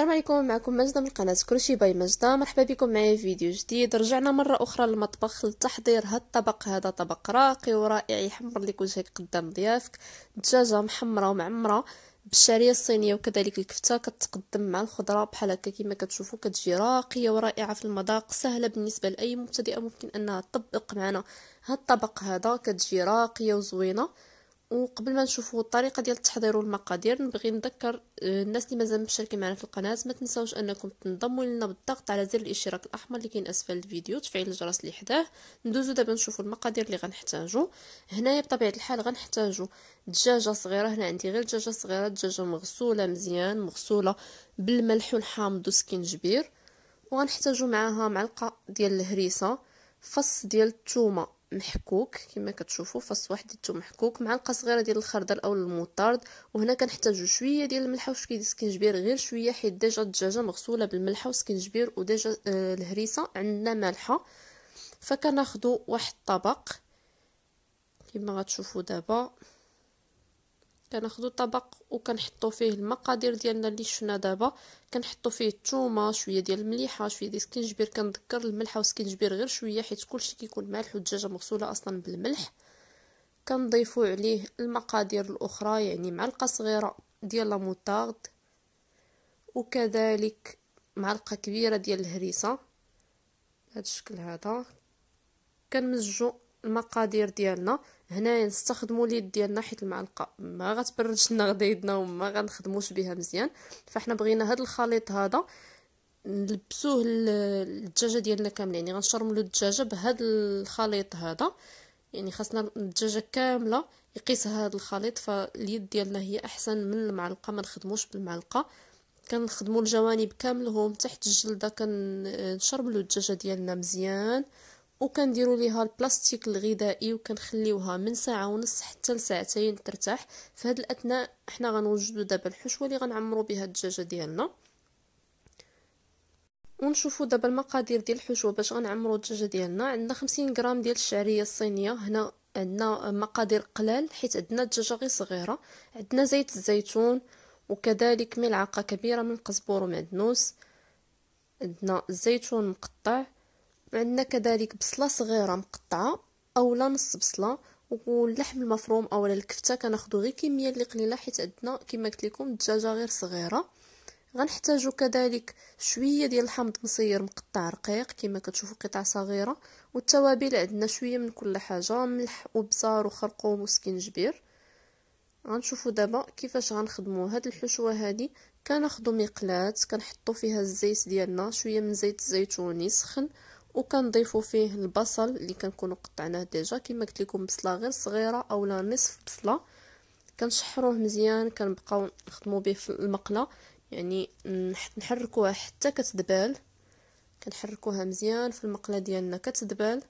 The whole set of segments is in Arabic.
السلام عليكم معكم مجدة من قناة كلشي باي مجدة مرحبا بكم معايا فيديو جديد رجعنا مرة أخرى للمطبخ لتحضير هاد الطبق هذا طبق راقي ورائع يحمر لك وجهك قدام ضيافك دجاجة محمرة ومعمرة بالشعرية الصينية وكذلك الكفتة كتقدم مع الخضرة بحال هكا كما كتشوفوا كتجي راقية ورائعة في المذاق سهلة بالنسبة لأي مبتدئة ممكن أنها تطبق معنا هاد الطبق هذا كتجي راقية وزوينة وقبل ما نشوفوا الطريقه ديال التحضير والمقادير نبغي نذكر آه، الناس اللي مازال مشتركين معنا في القناه ما تنسوش انكم تنضموا لنا بالضغط على زر الاشتراك الاحمر اللي كاين اسفل الفيديو تفعيل الجرس اللي حداه ندوزو دابا نشوفوا المقادير اللي غنحتاجو هنايا بطبيعه الحال غنحتاجو دجاجه صغيره هنا عندي غير دجاجه صغيره دجاجه مغسوله مزيان مغسوله بالملح والحامض وسكينجبير وغنحتاجو معاها معلقه ديال الهريسه فص ديال الثومه محكوك كما كتشوفوا فص واحد ديتو محكوك معلقه صغيره ديال الخردل او المطارد وهنا كنحتاجو شويه ديال الملحه وشويه ديال السكنجبير غير شويه حيت ديجا الدجاجه مغسوله بالملحه والسكنجبير وديجا آه الهريسه عندنا مالحه فكناخذوا واحد الطبق كما غتشوفوا دابا كناخذوا طبق وكنحطوا فيه المقادير ديالنا اللي شفنا دابا كنحطوا فيه الثومه شويه ديال المليحه شويه ديال السكينجبير كنذكر الملح والسكينجبير غير شويه حيت كلشي كيكون مالح والدجاجه مغسوله اصلا بالملح كنضيفوا عليه المقادير الاخرى يعني معلقه صغيره ديال لاموطارد وكذلك معلقه كبيره ديال الهريسه بهذا الشكل هذا كنمزجوا المقادير ديالنا هنايا نستخدموا اليد ديالنا حيت المعلقه ما غتبردش لنا غدا يدنا وما غنخدموش بها مزيان فاحنا بغينا هذا الخليط هذا نلبسوه الدجاجه ديالنا كامله يعني غنشرملو الدجاجه بهذا الخليط هذا يعني خاصنا الدجاجه كامله يقيسها هذا الخليط فاليد ديالنا هي احسن من المعلقه ما نخدموش بالمعلقه كنخدموا الجوانب كاملهم تحت الجلده كنشرملو الدجاجه ديالنا مزيان وكنديروا ليها البلاستيك الغذائي وكنخليوها من ساعه ونص حتى لساعتين ترتاح في هذه الاثناء حنا غنوجدوا دابا الحشوه اللي غنعمروا بها الدجاجه ديالنا ونشوفوا دابا المقادير ديال الحشوه باش غنعمروا الدجاجه ديالنا عندنا 50 غرام ديال الشعريه الصينيه هنا عندنا مقادير قلال حيت عندنا الدجاجه غير صغيره عندنا زيت الزيتون وكذلك ملعقه كبيره من القزبر ومعدنوس عندنا الزيتون مقطع عندنا كذلك بصله صغيره مقطعه اولا نص بصله واللحم المفروم اولا الكفته كناخذو غير كميه اللي قليله حيت عندنا كما قلت لكم الدجاجه غير صغيره غنحتاجو كذلك شويه ديال الحامض مصير مقطع رقيق كما كتشوفوا قطع صغيره والتوابل عندنا شويه من كل حاجه ملح وبزار وخرقوم وسكينجبير غنشوفوا دابا كيفاش غنخدمو هاد الحشوه هادي كناخذوا مقلات كنحطو فيها الزيت ديالنا شويه من زيت الزيتون يسخن وكنضيفوا فيه البصل اللي كنكونوا قطعناه ديجا كما قلت لكم بصله غير صغيره اولا نصف بصله كنشحروه مزيان كنبقاو نخدموا به في المقله يعني نحركوها حتى كتدبال كنحركوها مزيان في المقله ديالنا كتدبال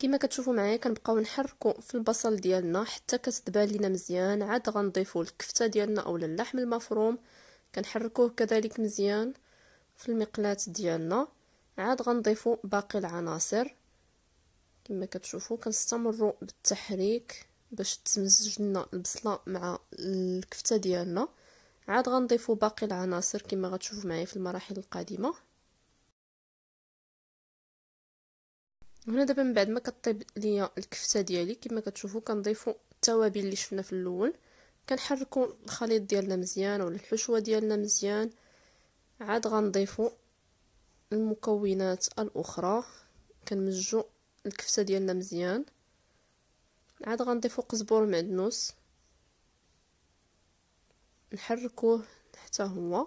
كما كتشوفوا معايا كنبقاو نحركوا في البصل ديالنا حتى كتبان لينا مزيان عاد غنضيفوا الكفته ديالنا اولا اللحم المفروم كنحركوه كذلك مزيان في المقلاة ديالنا عاد غنضيفوا باقي العناصر كما كتشوفوا كنستمروا بالتحريك باش تمزج لنا البصله مع الكفته ديالنا عاد غنضيفوا باقي العناصر كما غتشوفوا معايا في المراحل القادمه هنا دابا من بعد ما كطيب ليا الكفته ديالي كما كتشوفوا كنضيفوا التوابل اللي شفنا في الاول كنحركوا الخليط ديالنا مزيان ولا الحشوه ديالنا مزيان عاد غنضيفوا المكونات الاخرى كنمجوا الكفته ديالنا مزيان عاد غنضيفوا قزبور معدنوس نحركوه حتى هو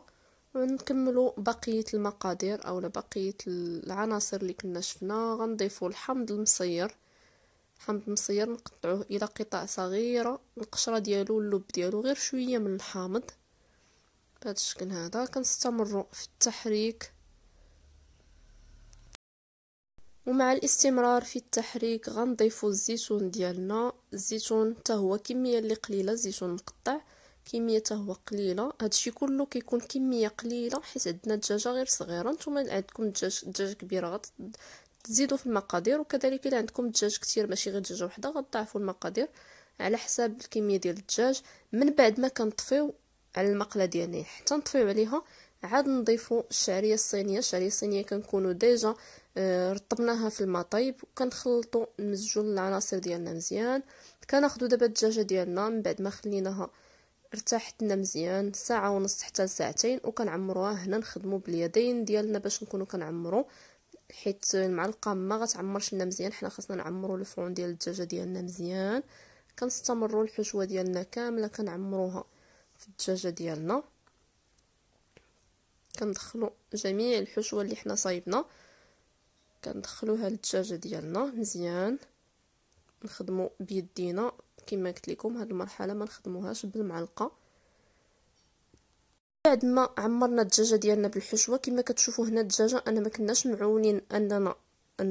نكملوا بقية المقادير أو بقية العناصر اللي كنا شفنا غنضيفوا الحمض المصير الحمض المصير نقطعوه إلى قطع صغيرة القشرة ديالو اللب ديالو غير شوية من الحامض بهذا الشكل هذا كنستمر في التحريك ومع الاستمرار في التحريك غنضيفوا الزيتون ديالنا الزيتون حتى هو كميه اللي قليله الزيتون مقطع كمية هو قليله هادشي كله كيكون كميه قليله حيت عندنا الدجاجه غير صغيره نتوما الا عندكم دجاج دجاجه كبيره غتزيدو في المقادير وكذلك الا عندكم دجاج كثير ماشي غير دجاجه وحده غتضاعفوا المقادير على حساب الكميه ديال الدجاج من بعد ما كنطفيو على المقله ديالنا حتى نطفيو عليها عاد نضيفوا الشعريه الصينيه الشعريه الصينيه كنكونوا ديجا آه، رطبناها في الماء طيب وكنخلطوا نمزجوا العناصر ديالنا مزيان كناخذوا دابا الدجاجه ديالنا من بعد ما خليناها ارتاحتنا مزيان ساعة ونص حتى لساعتين وكنعمروها هنا نخدمو باليدين ديالنا باش نكونو كنعمرو حيت المعلقه ما غتعمرش لنا مزيان حنا خاصنا نعمرو الفرون ديال الدجاجه ديالنا مزيان كنستمروا الحشوه ديالنا كامله كنعمروها في الدجاجه ديالنا كندخلو جميع الحشوه اللي حنا صايبنا كندخلوها للدجاجه ديالنا مزيان نخدمو بيدينا كما قلت لكم هاد المرحله ما نخدموهاش بالمعلقه بعد ما عمرنا الدجاجه ديالنا بالحشوه كما كتشوفوا هنا الدجاجه انا ما كناش معولين اننا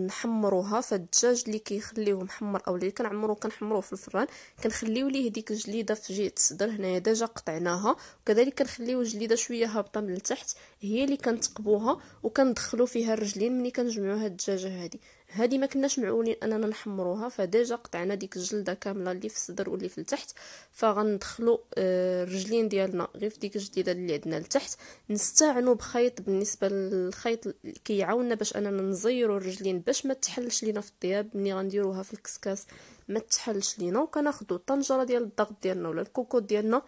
نحمروها فالدجاج اللي كيخليوه محمر او اللي كنعمروه كنحمروه في الفران كنخليو ليه ديك الجليده في جهه الصدر هنايا ديجا قطعناها وكذلك كنخليو الجليده شويه هابطه من التحت هي اللي كنتقبوها وكندخلو فيها الرجلين ملي كنجمعو هاد الدجاجه هادي هادي ما كناش معولين اننا نحمروها فديجا قطعنا ديك الجلده كامله اللي في الصدر واللي في التحت فغندخلو آه، الرجلين ديالنا غير في ديك الجديده اللي عندنا لتحت نستعنوا بخيط بالنسبه للخيط كيعاوننا باش اننا نزيروا الرجلين باش ما تحلش لينا في الطياب ملي غنديروها في الكسكاس ما تحلش لينا وكناخذوا الطنجره ديال الضغط ديالنا ولا الكوكوط ديالنا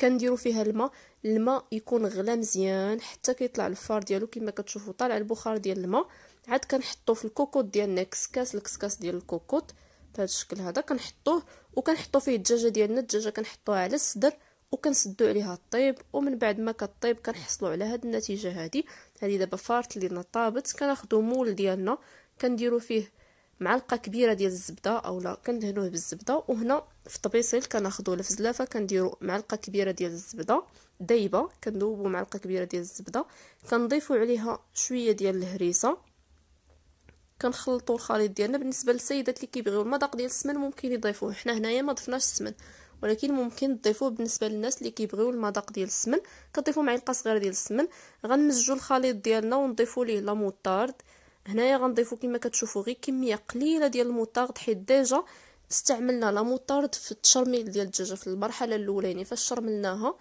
كنديروا فيها الماء الماء يكون غلا مزيان حتى كيطلع الفار ديالو كما كتشوفوا طالع البخار ديال الماء عاد كنحطو في الكوكوط ديالنا كسكاس الكسكاس ديال الكوكوط بهذا الشكل هذا كنحطوه وكنحطو فيه الدجاجه ديالنا الدجاجه كنحطوها على الصدر وكنسدو عليها الطيب ومن بعد ما كطيب كنحصلوا على هاد النتيجه هادي هادي دابا فارت لينا طابت كناخدو مول ديالنا كنديرو فيه معلقه كبيره ديال الزبده اولا كندهنوه بالزبده وهنا في الطبيصيل كناخذو ولا في زلافه كنديرو معلقه كبيره ديال الزبده دايبه كندوبو معلقه كبيره ديال الزبده كنضيفو عليها شويه ديال الهريسه كنخلطو الخليط ديالنا بالنسبه للسيدات اللي كيبغيو المذاق ديال السمن ممكن يضيفوه حنا هنايا ما ضفناش السمن ولكن ممكن تضيفوه بالنسبه للناس اللي كيبغيو المذاق ديال السمن كنضيفو معلقه صغيره ديال السمن غنمزجوا الخليط ديالنا ونضيفوا ليه لا موطارد هنايا غنضيفو كما كتشوفوا غير كميه قليله ديال المطارد حيت ديجا استعملنا لا موطارد في التشرميل ديال الدجاجه في المرحله الاولى يعني فاش شرملناها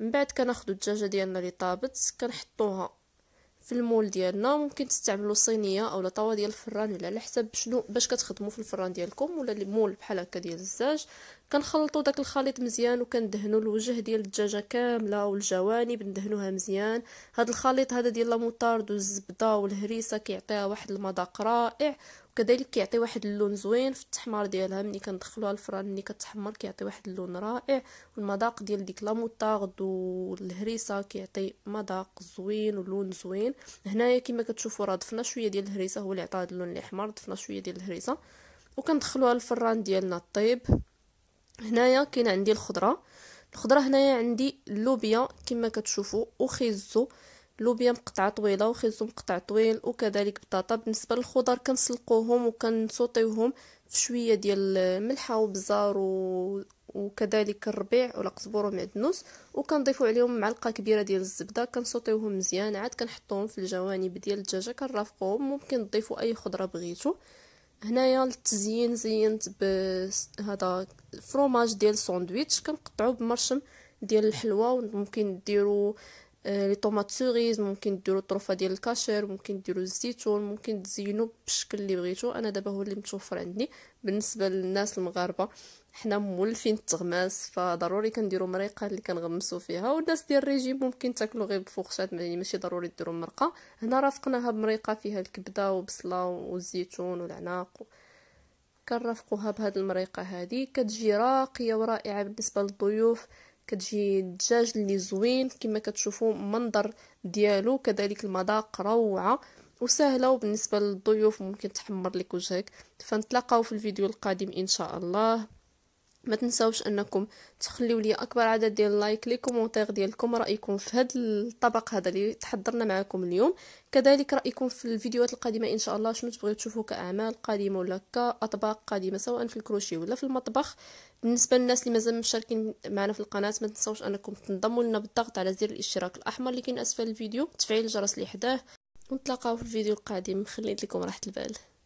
من بعد كناخذوا الدجاجه ديالنا اللي طابت كنحطوها في المول ديالنا ممكن تستعملوا صينيه اولا طاوه ديال الفران على حسب شنو باش كتخدموا في الفران ديالكم ولا المول بحال هكا ديال الزاج كنخلطوا داك الخليط مزيان وكندهنوا الوجه ديال الدجاجه كامله والجوانب ندهنوها مزيان هذا الخليط هذا ديال لاموطارد والزبده والهريسه كيعطيها واحد المذاق رائع كذلك كيعطي واحد اللون زوين في التحمار ديالها ملي كندخلوها الفران ملي كتحمر كيعطي واحد اللون رائع والمذاق ديال ديك لاموطارد والهريسه كيعطي مذاق زوين ولون زوين هنايا كما كتشوفوا راه ضفنا شويه ديال الهريسه هو اللي عطاها اللون الاحمر ضفنا شويه ديال الهريسه وكندخلوها الفران ديالنا طيب هنايا كاين عندي الخضره الخضره هنايا عندي اللوبيا كما كتشوفوا وخيزو لوبيا مقطعه طويله وخيزو مقطع طويل وكذلك بطاطا بالنسبه للخضر كنسلقوهم وكنسوطيوهم في شويه ديال الملحه وبزار و... وكذلك الربيع قزبر ومعدنوس وكنضيفوا عليهم معلقه كبيره ديال الزبده كنسوطيوهم مزيان عاد كنحطوهم في الجوانب ديال الدجاجه كنرافقوهم ممكن تضيفوا اي خضره بغيتو هنايا للتزيين زينت بهذا فروماج ديال ساندويتش كنقطعو بمرشم ديال الحلوى وممكن ديروا لي طوماط سيغيز ممكن ديروا الطرفه ديال الكاشير ممكن ديروا الزيتون ممكن تزينوا بالشكل اللي بغيتو انا دابا هو اللي متوفر عندي بالنسبه للناس المغاربه حنا مولفين التغماس فضروري كنديروا مريقه اللي كنغمسوا فيها والناس ديال الريجيم ممكن تاكلوا غير بفوخشات يعني ماشي ضروري ديروا مرقه هنا رافقناها بمريقه فيها الكبده وبصله والزيتون والعناق و... كنرافقوها بهاد المريقه هذه كتجي راقيه ورائعه بالنسبه للضيوف كتجي الدجاج اللي زوين كما كتشوفوا منظر ديالو كذلك المذاق روعه وسهله وبالنسبه للضيوف ممكن تحمر لك وجهك فنتلاقاو في الفيديو القادم ان شاء الله ما تنساوش انكم تخليو لي اكبر عدد ديال اللايك لي كومونتير ديالكم رايكم في هذا الطبق هذا اللي تحضرنا معكم اليوم كذلك رايكم في الفيديوهات القادمه ان شاء الله شنو تبغيو تشوفوا كاعمال قادمه ولا كاطباق قادمه سواء في الكروشي ولا في المطبخ بالنسبه للناس اللي مازال مشتركين معنا في القناه ما تنساوش انكم تنضموا لنا بالضغط على زر الاشتراك الاحمر اللي كاين اسفل الفيديو تفعيل الجرس لحداه حداه ونتلاقاو في الفيديو القادم خليت لكم راحه البال